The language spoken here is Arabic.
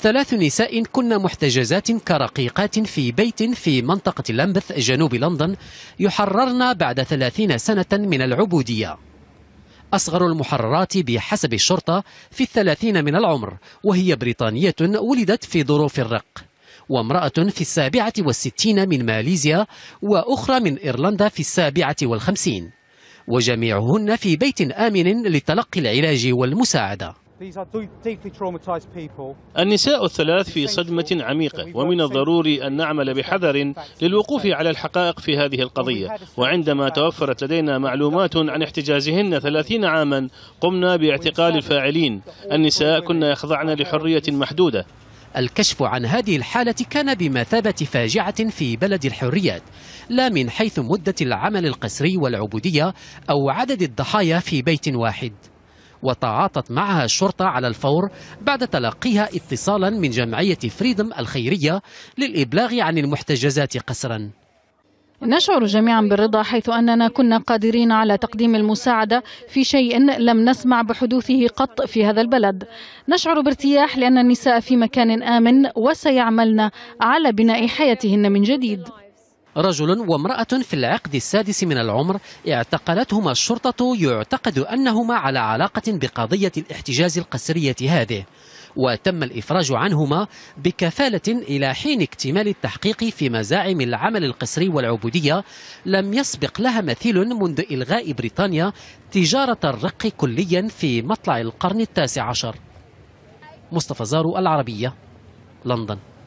ثلاث نساء كن محتجزات كرقيقات في بيت في منطقة لمبث جنوب لندن يحررن بعد ثلاثين سنة من العبودية أصغر المحررات بحسب الشرطة في الثلاثين من العمر وهي بريطانية ولدت في ظروف الرق وامرأة في السابعة والستين من ماليزيا وأخرى من إيرلندا في السابعة والخمسين وجميعهن في بيت آمن لتلقي العلاج والمساعدة النساء الثلاث في صدمة عميقة ومن الضروري أن نعمل بحذر للوقوف على الحقائق في هذه القضية وعندما توفرت لدينا معلومات عن احتجازهن ثلاثين عاما قمنا باعتقال الفاعلين النساء كنا يخضعن لحرية محدودة الكشف عن هذه الحالة كان بمثابة فاجعة في بلد الحريات لا من حيث مدة العمل القسري والعبودية أو عدد الضحايا في بيت واحد وتعاطت معها الشرطة على الفور بعد تلقيها اتصالا من جمعية فريدم الخيرية للإبلاغ عن المحتجزات قسرا نشعر جميعا بالرضا حيث أننا كنا قادرين على تقديم المساعدة في شيء لم نسمع بحدوثه قط في هذا البلد نشعر بارتياح لأن النساء في مكان آمن وسيعملن على بناء حياتهن من جديد رجل وامرأة في العقد السادس من العمر اعتقلتهما الشرطة يعتقد أنهما على علاقة بقضية الاحتجاز القسرية هذه وتم الإفراج عنهما بكفالة إلى حين اكتمال التحقيق في مزاعم العمل القسري والعبودية لم يسبق لها مثيل منذ إلغاء بريطانيا تجارة الرق كليا في مطلع القرن التاسع عشر مصطفى زارو العربية لندن